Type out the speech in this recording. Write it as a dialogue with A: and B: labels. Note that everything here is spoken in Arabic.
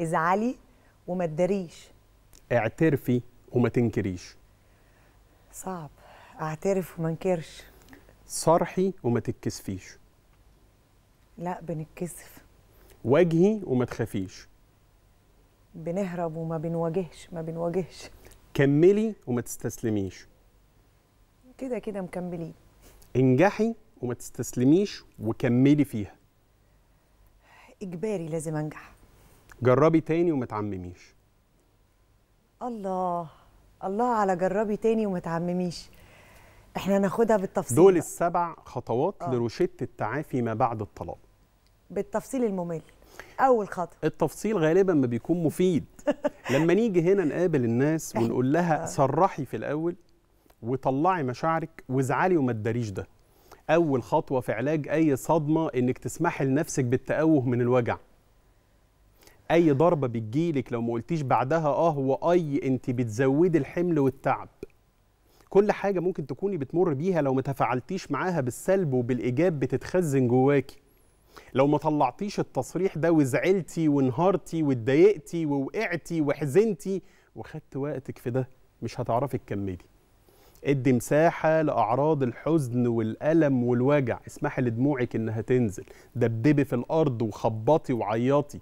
A: ازعلي وما تداريش
B: اعترفي وما تنكريش
A: صعب اعترف وما انكرش
B: صرحي وما تتكسفيش
A: لا بنتكسف
B: واجهي وما تخافيش
A: بنهرب وما بنواجهش ما بنواجهش
B: كملي وما تستسلميش
A: كده كده مكملين
B: انجحي وما تستسلميش وكملي فيها
A: اجباري لازم انجح
B: جربي تاني وما تعمميش
A: الله الله على جربي تاني وما تعمميش احنا هناخدها بالتفصيل
B: دول السبع خطوات آه. لروشته التعافي ما بعد الطلاق
A: بالتفصيل الممل اول خطوه
B: التفصيل غالبا ما بيكون مفيد لما نيجي هنا نقابل الناس ونقول لها آه. صرحي في الاول وطلعي مشاعرك وازعلي وما تداريش ده اول خطوه في علاج اي صدمه انك تسمحي لنفسك بالتأوه من الوجع اي ضربه بتجيلك لو ما قلتيش بعدها اه هو اي انت بتزودي الحمل والتعب كل حاجه ممكن تكوني بتمر بيها لو ما تفاعلتيش معاها بالسلب وبالايجاب بتتخزن جواكي لو ما طلعتيش التصريح ده وزعلتي وانهارتي واتضايقتي ووقعتي وحزنتي وخدت وقتك في ده مش هتعرفي تكملي ادي مساحة لأعراض الحزن والألم والوجع اسمحي لدموعك إنها تنزل دبدبي في الأرض وخبطي وعيطي